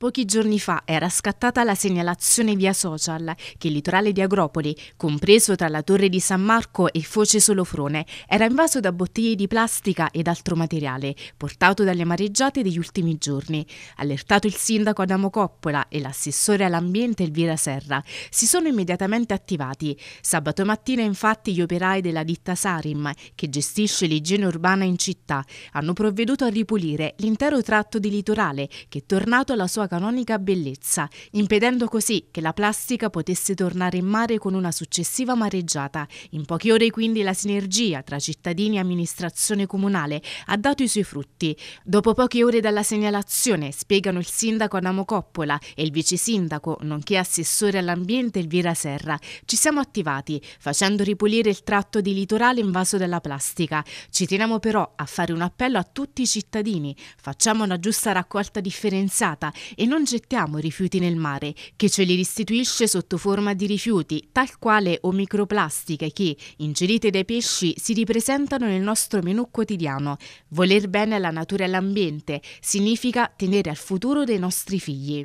Pochi giorni fa era scattata la segnalazione via social che il litorale di Agropoli, compreso tra la Torre di San Marco e Foce Solofrone, era invaso da bottiglie di plastica ed altro materiale portato dalle mareggiate degli ultimi giorni. Allertato il sindaco Adamo Coppola e l'assessore all'ambiente Elvira Serra, si sono immediatamente attivati. Sabato mattina infatti gli operai della ditta Sarim, che gestisce l'igiene urbana in città, hanno provveduto a ripulire l'intero tratto di litorale che è tornato alla sua canonica bellezza, impedendo così che la plastica potesse tornare in mare con una successiva mareggiata. In poche ore quindi la sinergia tra cittadini e amministrazione comunale ha dato i suoi frutti. Dopo poche ore dalla segnalazione, spiegano il sindaco Adamo Coppola e il vice sindaco, nonché assessore all'ambiente Elvira Serra, ci siamo attivati facendo ripulire il tratto di litorale invaso dalla plastica. Ci teniamo però a fare un appello a tutti i cittadini, facciamo una giusta raccolta differenziata e non gettiamo rifiuti nel mare, che ce li restituisce sotto forma di rifiuti, tal quale o microplastiche che, ingerite dai pesci, si ripresentano nel nostro menù quotidiano. Voler bene alla natura e all'ambiente significa tenere al futuro dei nostri figli.